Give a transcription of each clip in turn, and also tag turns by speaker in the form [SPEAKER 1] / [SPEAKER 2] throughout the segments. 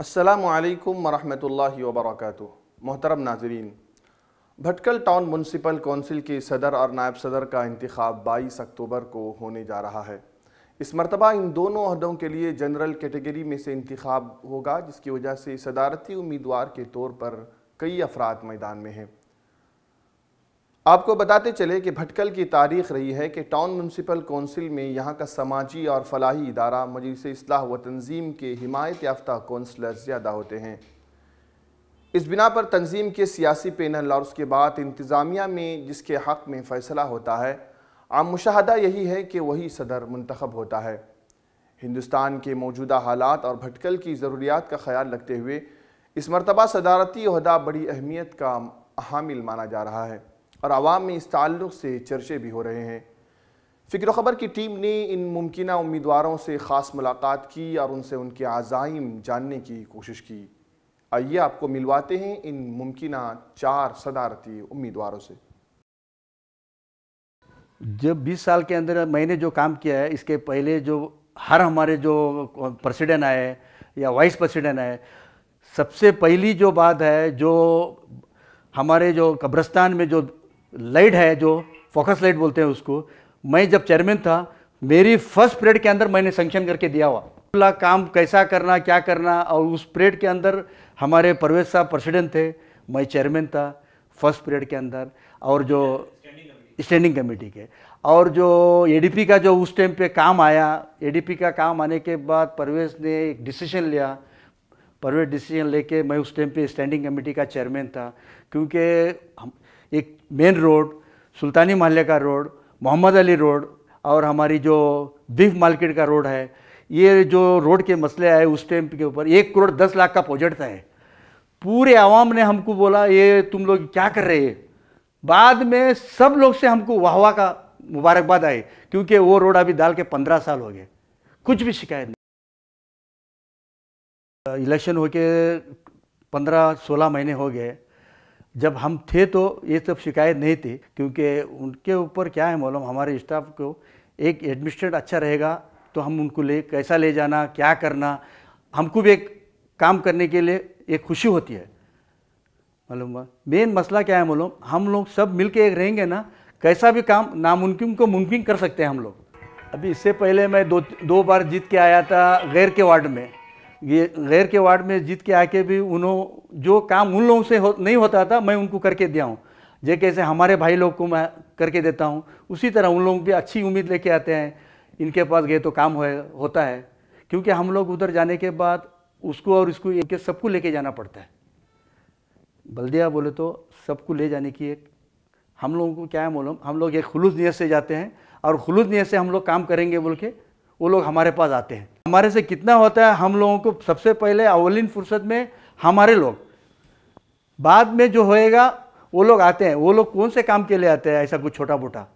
[SPEAKER 1] असलकम वरहमल वबरक मोहतरम नाजरीन भटकल टाउन म्यूनसिपल कौंसिल के सदर और नायब सदर का इंतखब बाईस अक्टूबर को होने जा रहा है इस मरतबा इन दोनों अहदों के लिए जनरल कैटेगरी में से इंतखब होगा जिसकी वजह से सदारती उम्मीदवार के तौर पर कई अफराद मैदान में हैं आपको बताते चले कि भटकल की तारीख रही है कि टाउन म्यूनसिपल कौंसिल में यहाँ का समाजी और फलाही इदारा मजलिस असलाह व तंजीम के हिमायत याफ्ता कौंसलर ज़्यादा होते हैं इस बिना पर तंजीम के सियासी पैनल और उसके बाद इंतज़ामिया में जिसके हक़ में फ़ैसला होता है आम मुशाहदा यही है कि वही सदर मंतखब होता है हिंदुस्तान के मौजूदा हालात और भटकल की ज़रूरियात का ख्याल रखते हुए इस मरतबा सदारती अहदा बड़ी अहमियत का हामिल माना जा रहा है और आवाम में इस ताल्लुक़ से चर्चे भी हो रहे हैं फ़िक्र ख़बर की टीम ने इन मुमकिन उम्मीदवारों से ख़ास मुलाकात की और उनसे उनके आज़ाइम जानने की कोशिश की आइए आपको मिलवाते हैं इन मुमकिन चार सदारती उम्मीदवारों से
[SPEAKER 2] जब 20 साल के अंदर मैंने जो काम किया है इसके पहले जो हर हमारे जो प्रेसिडेंट आए या वाइस प्रेसिडेंट आए सबसे पहली जो बात है जो हमारे जो कब्रस्तान में जो लाइट है जो फोकस लाइट बोलते हैं उसको मैं जब चेयरमैन था मेरी फर्स्ट पीरियड के अंदर मैंने सेंक्शन करके दिया हुआ पूरा काम कैसा करना क्या करना और उस पीरियड के अंदर हमारे परवेज साहब प्रेसिडेंट थे मैं चेयरमैन था फर्स्ट पीरियड के अंदर और जो स्टैंडिंग कमेटी के और जो एडीपी का जो उस टाइम पे काम आया एडीपी का काम आने के बाद परवेज ने एक डिसीजन लिया परवेज डिसीजन लेके मैं उस टाइम पे स्टैंडिंग कमेटी का चेयरमैन था क्योंकि हम एक मेन रोड सुल्तानी माल्य का रोड मोहम्मद अली रोड और हमारी जो बीफ मार्केट का रोड है ये जो रोड के मसले आए उस टाइम के ऊपर एक करोड़ दस लाख का प्रोजेक्ट है पूरे आवाम ने हमको बोला ये तुम लोग क्या कर रहे हैं बाद में सब लोग से हमको वाह वाह का मुबारकबाद आई क्योंकि वो रोड अभी डाल के पंद्रह साल हो गए कुछ भी शिकायत नहीं इलेक्शन होके पंद्रह सोलह महीने हो गए जब हम थे तो ये सब शिकायत नहीं थी क्योंकि उनके ऊपर क्या है मालूम हमारे स्टाफ को एक एडमिनिस्ट्रेट अच्छा रहेगा तो हम उनको ले कैसा ले जाना क्या करना हमको भी एक काम करने के लिए एक खुशी होती है मालूम मेन मसला क्या है मालूम हम लोग सब मिल के एक रहेंगे ना कैसा भी काम नामुमकिन को मुमकिन कर सकते हैं हम लोग अभी इससे पहले मैं दो दो बार जीत के आया था गैर के वार्ड में ये गैर के वार्ड में जीत के आके भी उन्हों जो काम उन लोगों से हो, नहीं होता था मैं उनको करके दिया हूँ जे कैसे हमारे भाई लोग को मैं करके देता हूँ उसी तरह उन लोग भी अच्छी उम्मीद लेके आते हैं इनके पास गए तो काम हो, होता है क्योंकि हम लोग उधर जाने के बाद उसको और इसको इनके सबको लेके जाना पड़ता है बल्दिया बोले तो सबको ले जाने की एक हम लोगों को क्या है मालूम हम लोग एक खुलूस नीयत से जाते हैं और खुलूस नीयत से हम लोग काम करेंगे बोल के वो लोग हमारे पास आते हैं हमारे से कितना होता है हम लोगों को सबसे पहले अवलिन फुर्सत में हमारे लोग बाद में जो होएगा वो लोग आते हैं वो लोग कौन से काम के लिए आते हैं ऐसा कुछ छोटा मोटा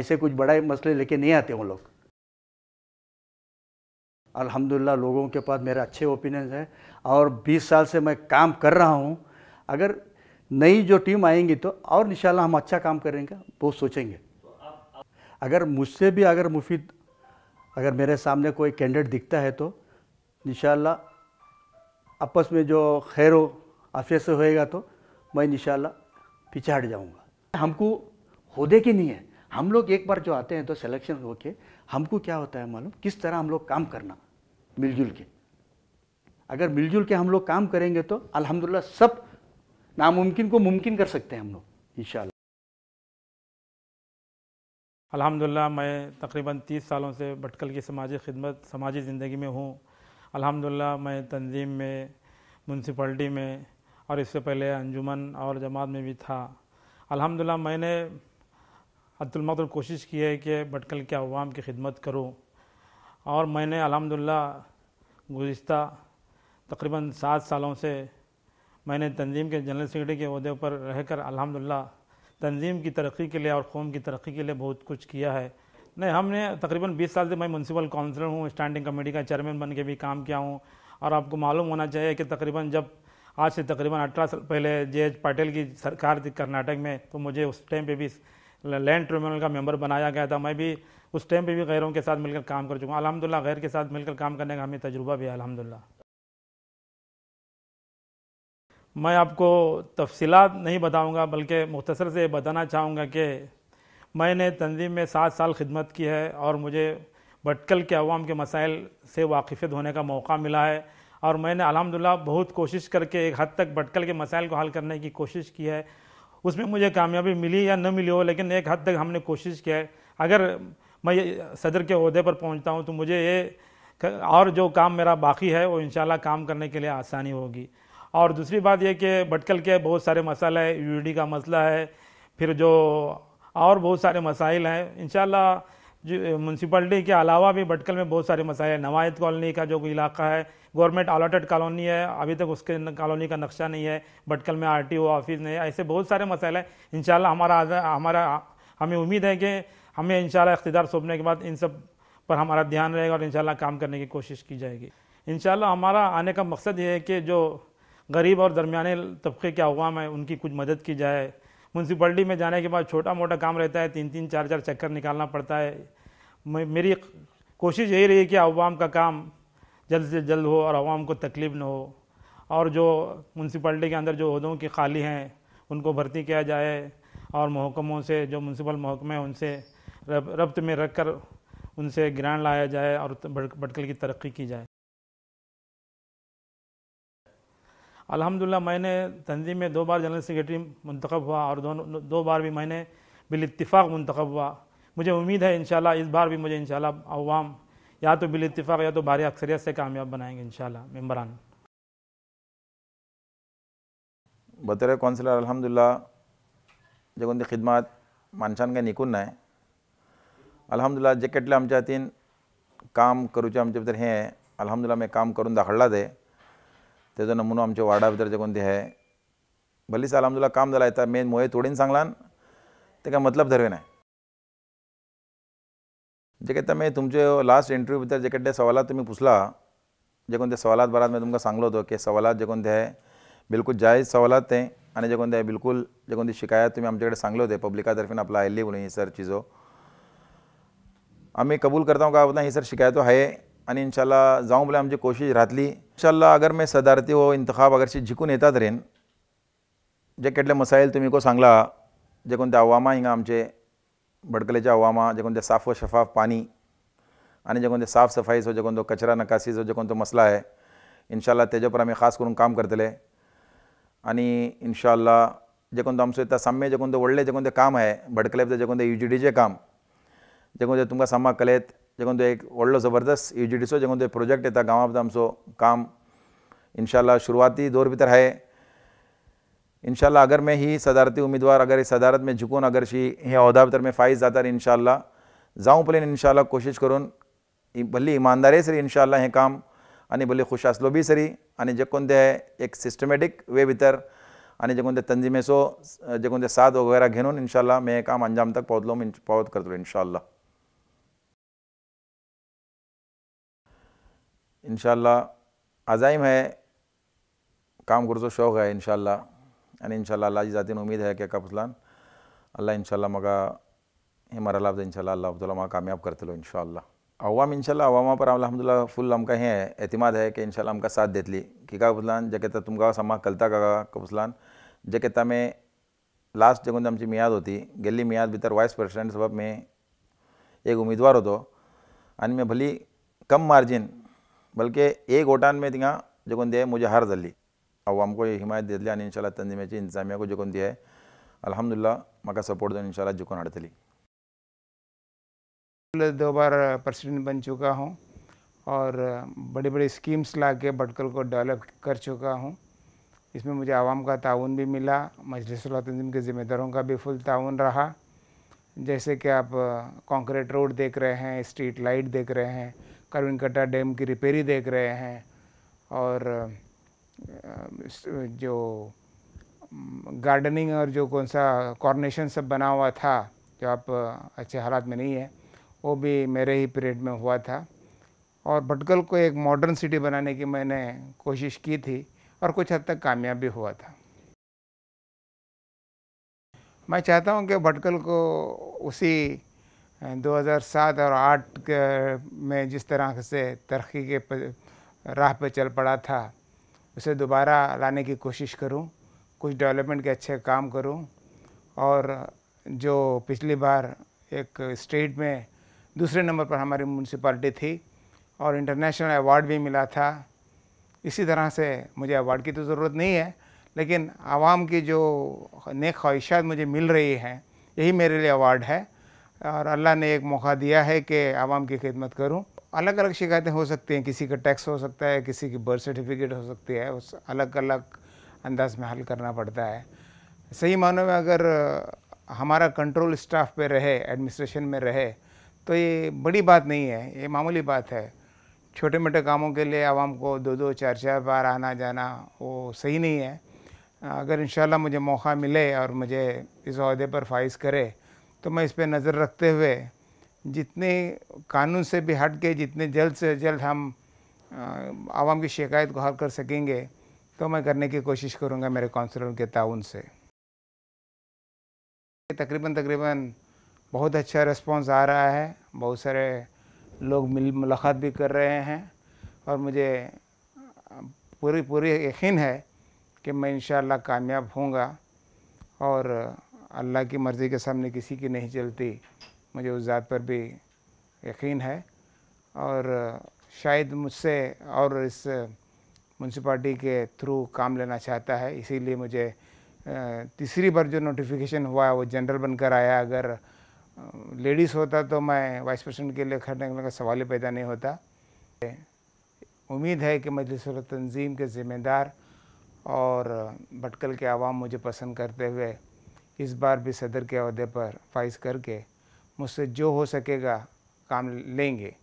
[SPEAKER 2] ऐसे कुछ बड़ा मसले लेके नहीं आते वो लोग अल्हम्दुलिल्लाह लोगों के पास मेरा अच्छे ओपिनियन है और 20 साल से मैं काम कर रहा हूँ अगर नई जो टीम आएंगी तो और इन हम अच्छा काम करेंगे बहुत सोचेंगे अगर मुझसे भी अगर मुफीद अगर मेरे सामने कोई कैंडिडेट दिखता है तो इन आपस में जो खैर आफियत से होएगा तो मैं इन पीछे हट जाऊँगा हमको होदे की नहीं है हम लोग एक बार जो आते हैं तो सिलेक्शन होके हमको क्या होता है मालूम किस तरह हम लोग काम करना मिलजुल के अगर मिलजुल के हम लोग काम करेंगे तो अल्हम्दुलिल्लाह सब नामुमकिन को मुमकिन कर सकते हैं हम लोग इन
[SPEAKER 3] अल्हम्दुलिल्लाह मैं तकरीबन तीस सालों से भटकल की समाजी खिदमत समाजी ज़िंदगी में हूँ अल्हम्दुलिल्लाह मैं तंजीम में म्यूनसिपल्टी में और इससे पहले अंजुमन और जमात में भी था अल्हम्दुलिल्लाह मैंने अतुलमतुल कोशिश की है कि भटकल के अवाम की खिदमत करूँ और मैंने अलहमदिल्ला गुज्त तकरीबन सात सालों से मैंने तंजीम के जनरल सेक्रेटरी के अहदे पर रहकर अल्हम्दुलिल्लाह तंजीम की तरक्की के लिए और कौम की तरक्की के लिए बहुत कुछ किया है नहीं हमने तकरीबन 20 साल से मैं म्यूनसिपल काउंसिलर हूँ स्टैंडिंग कमेटी का चेयरमैन बन के भी काम किया हूँ और आपको मालूम होना चाहिए कि तकरीबन जब आज से तकरीबन अठारह साल पहले जे एच पाटिल की सरकार थी कर्नाटक में तो मुझे उस टाइम पे भी लैंड ट्रिब्यूनल का मेंबर बनाया गया था मैं भी उस टाइम पे भी गैरों के साथ मिलकर काम कर चुका हूँ अलहमदिल्ला गैर के साथ मिलकर काम करने का हमें तजुर्बा भी है अलहमदिल्ला मैं आपको तफसीलात नहीं बताऊंगा बल्कि मुख्तसर से बताना चाहूँगा कि मैंने तंजीम में सात साल खिदमत की है और मुझे भटकल के अवाम के मसाइल से वाकिफियत होने का मौका मिला है और मैंने अलहमदिल्ला बहुत कोशिश करके एक हद तक भटकल के मसाइल को हल करने की कोशिश की है उसमें मुझे कामयाबी मिली या न मिली हो लेकिन एक हद तक हमने कोशिश की है अगर मैं सदर के अहदे पर पहुँचता हूँ तो मुझे ये और जो काम मेरा बाकी है वो इन काम करने के लिए आसानी होगी और दूसरी बात यह कि भटकल के बहुत सारे मसाले है यू का मसला है फिर जो और बहुत सारे मसाइल हैं इन जो म्यूनसिपल्टी के अलावा भी भटकल में बहुत सारे मसाइल हैं नवायत कॉलोनी का जो इलाका है गवर्नमेंट अलॉटेड कॉलोनी है अभी तक उसके कॉलोनी का नक्शा नहीं है भटकल में आर ऑफिस नहीं है ऐसे बहुत सारे मसाइल हैं इन हमारा हमारा हमें उम्मीद है कि हमें इन इकतदार सौंपने के बाद इन सब पर हमारा ध्यान रहेगा और इन काम करने की कोशिश की जाएगी इन हमारा आने का मकसद ये है कि जो गरीब और दरमियाने तबके के अवाम है उनकी कुछ मदद की जाए म्यूनसिपलिटी में जाने के बाद छोटा मोटा काम रहता है तीन तीन चार चार चक्कर निकालना पड़ता है मेरी कोशिश यही रही कि अवाम का काम जल्द से जल्द हो और आवाम को तकलीफ़ न हो और जो म्यूनसिपल्टी के अंदर जो अहदों की खाली हैं उनको भर्ती किया जाए और महकमों से जो म्यूनसिपल महकमे हैं उनसे रब रब्त में रख कर उनसे ग्रांड लाया जाए और भटकल की तरक्की की जाए अल्हम्दुलिल्लाह मैंने तंजीम में दो बार जनरल सेक्रेटरी मंतखब हुआ और दोनों दो बार भी मैंने इतफाक़ मंतखब हुआ मुझे उम्मीद है इन इस बार भी मुझे इन अवाम या तो इतफाक़ या तो भारी अक्सरियत से कामयाब बनाएंगे इन मम्बरान
[SPEAKER 4] बतौर कौंसलर अलहमदिल्ला जो उनकी खिदमत मानसान का निकुन है अलहमदिल्ला जे कटले हम हातीन काम करूचे आमचे भितर हैं अलहमदिल्ला मैं काम करूँ दाखला दे त्याचा नमुनो आमच्या वार्डा भितर कोणते आहे भली साल आमचो काम आहे तर मेन मोहे थोडीन सांगलान काय मतलब नाही जे काय मी तुमचे लास्ट इंटरव्ह्यू भितर जे काय ते सवालात तुम्ही पुसला जे कोण सवालात बरात मी तुमकां सांगलो होतो की सवालात जे कोण आहे बिलकुल जायज सवालात ते आणि जे कोणते बिलकुल जे कोणती शिकायत तुम्ही आमच्याकडे सांगले होते पब्लिकातर्फे आपला आयली म्हणून ही सर चिजो आम्ही कबूल करता का ही सर शिकायतो आहे आणि इन्शाला जाऊं बोले आमची कोशिश राहतली इनशाला अगर मैं सदारती वो इंतखाब अगर से येतात रेन जे केटले मसायल तुम्ही को सांगला जे को आव्हामा हिंगा आमचे भडकलेचे आव्हामा जे साफ व शफाफ पानी आणि जे कोणते साफसफाईचो जे कोणतो कचरा नकासीचो जो कोणतो मसला आहे इन्शाला त्याच्यावर आम्ही खास करून काम करतले आणि जे कोणतं आमचं येता जे कोणतं व्हडले जे कोणते काम है भडकले जे कोणते यू जी डीचे काम जे को तुमकां सामाक कलेत जेगोंदो एक वो जबरदस्त यू जी टीचो जेगोंदो प्रोजेक्ट ये गांवा सुद्दां काम इनशाला शुरुआती दौर भीतर है इनशाला अगर मैं ही सदारती उम्मीदवार अगर इस सदारत में झुकून अगर शी हे अहदा भीतर मैं फाइज जाता इनशाला जाऊँ पहले इनशाला कोशिश करून भली इमानदारे सरी इनशाला हें काम आनी भली खुश आसलो बी सरी आनी जे कोण एक सिस्टमॅटीक वे भीतर आनी जो कोण ते जे कोण ते साथ वगैरे घेऊन इनशाला मी काम अंजाम तक पावतलो पावत करतलो इनशाला इन अज़ाइम है काम करो शौक़ है इनशाला इनशाला अल्लाह जी ज़ातिन उम्मीद है कि कपसलान अल्लाह इनशाला मगा हमारा लफ्ज़ इनशाला अल्लाह तला माँ कामयाब करते लो इनशाला अवाम इनशाला अवामा पर अलहमदिल्ला फुल हमका है एतमाद है कि इनशाला हमका साथ देतली कि का कपसलान जकेता तुमका समा कलता का कपसलान जकेता में लास्ट जगून आमची मियाद होती गेल्ली मियाद भीतर वाइस प्रेसिडेंट सभा में एक उमेदवार होतो आणि मी भली कम मार्जिन ಬಲ್ಕಿ ಏಗ ಓಟಾನ್ ಮೇ जो ಜೊಕೊಂದಿಯೆ मुझे ಹಾರ್ ಜಲ್ಲಿ ಅವು ಆಮको हिमायत दिली आणि इन्शाला को जो कौन दिया है अलहमदिल्ला मका सपोर्ट दोन इन्शाला जोकोन हाडतली दो
[SPEAKER 5] बार प्रेसिडेंट बन चुका हूँ और बड़ी बड़ी स्कीम्स ला के भटकल को डेवलप कर चुका हूँ इसमें मुझे आवाम का ताउन भी मिला मजलिस तंजीम के ज़िम्मेदारों का भी फुल ताउन रहा जैसे कि आप कॉन्क्रीट रोड देख रहे हैं स्ट्रीट लाइट देख रहे हैं करविनकटा डैम की रिपेयरी देख रहे हैं और जो गार्डनिंग और जो कौन सा कॉर्नेशन सब बना हुआ था जो आप अच्छे हालात में नहीं है वो भी मेरे ही पीरियड में हुआ था और भटकल को एक मॉडर्न सिटी बनाने की मैंने कोशिश की थी और कुछ हद तक कामयाब भी हुआ था मैं चाहता हूँ कि भटकल को उसी 2007 और 8 में जिस तरह से तरक्की के राह पर चल पड़ा था उसे दोबारा लाने की कोशिश करूं, कुछ डेवलपमेंट के अच्छे काम करूं और जो पिछली बार एक स्टेट में दूसरे नंबर पर हमारी म्यूनसिपाली थी और इंटरनेशनल अवार्ड भी मिला था इसी तरह से मुझे अवार्ड की तो ज़रूरत नहीं है लेकिन आवाम की जो नेक ख्वाहिशात मुझे मिल रही हैं यही मेरे लिए अवार्ड है और अल्लाह ने एक मौका दिया है कि आवाम की खिदमत करूँ अलग अलग शिकायतें हो सकती हैं किसी का टैक्स हो सकता है किसी की बर्थ सर्टिफिकेट हो सकती है उस अलग अलग अंदाज में हल करना पड़ता है सही मानों में अगर हमारा कंट्रोल स्टाफ पे रहे एडमिनिस्ट्रेशन में रहे तो ये बड़ी बात नहीं है ये मामूली बात है छोटे मोटे कामों के लिए आवाम को दो दो चार चार बार आना जाना वो सही नहीं है अगर इन मुझे मौका मिले और मुझे इस अहदे पर फाइज करे तो मैं इस पर नज़र रखते हुए जितने कानून से भी हट के जितने जल्द से जल्द हम आवाम की शिकायत को हल कर सकेंगे तो मैं करने की कोशिश करूँगा मेरे काउंसलर के ताउन से तकरीबन तकरीबन बहुत अच्छा रिस्पांस आ रहा है बहुत सारे लोग मिल मुलाकात भी कर रहे हैं और मुझे पूरी पूरी यकीन है कि मैं इन कामयाब होंगे और अल्लाह की मर्ज़ी के सामने किसी की नहीं चलती मुझे उस ज़ात पर भी यकीन है और शायद मुझसे और इस म्यूनसिपाली के थ्रू काम लेना चाहता है इसीलिए मुझे तीसरी बार जो नोटिफिकेशन हुआ वो जनरल बनकर आया अगर लेडीज़ होता तो मैं वाइस प्रेसिडेंट के लिए खड़ने का सवाल ही पैदा नहीं होता उम्मीद है कि मजलिस तंजीम के ज़िम्मेदार और भटकल के आवाम मुझे पसंद करते हुए इस बार भी सदर के अहदे पर फाइज करके मुझसे जो हो सकेगा काम लेंगे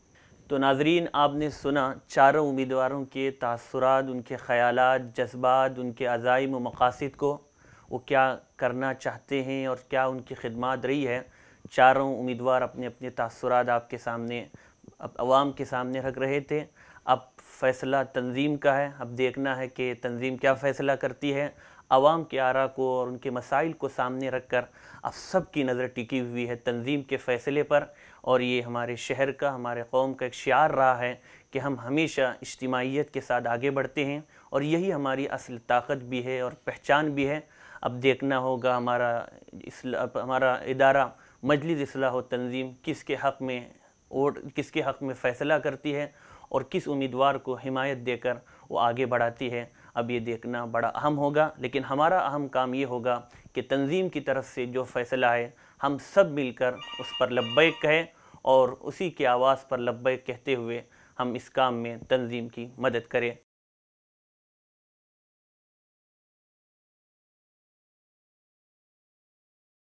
[SPEAKER 6] तो नाजरीन आपने सुना चारों उम्मीदवारों के तासरात उनके ख़्याल जज्बात उनके अज़ाइम व मकासद को वो क्या करना चाहते हैं और क्या उनकी खदमात रही है चारों उम्मीदवार अपने अपने तासरात आपके सामने अब आवाम के सामने रख रहे थे अब फैसला तंजीम का है अब देखना है कि तंजीम क्या फ़ैसला करती है आवाम के आरा को और उनके मसाइल को सामने रख कर अब सब की नज़र टिकी हुई है तंजीम के फ़ैसले पर और ये हमारे शहर का हमारे कौम का एक शार रहा है कि हम हमेशा इज्तमाहीत के साथ आगे बढ़ते हैं और यही हमारी असल ताकत भी है और पहचान भी है अब देखना होगा हमारा इसला हमारा इदारा मजलिस असलाह तंजीम किस के हक़ में वोट किसके हक़ में फ़ैसला करती है और किस उम्मीदवार को हिमायत देकर वो आगे बढ़ाती है अब ये देखना बड़ा अहम होगा लेकिन हमारा अहम काम ये होगा कि तंजीम की तरफ से जो फ़ैसला है हम सब मिलकर उस पर लब्बैक कहें और उसी की आवाज़ पर लब्बैक कहते हुए हम इस काम में तंजीम की मदद करें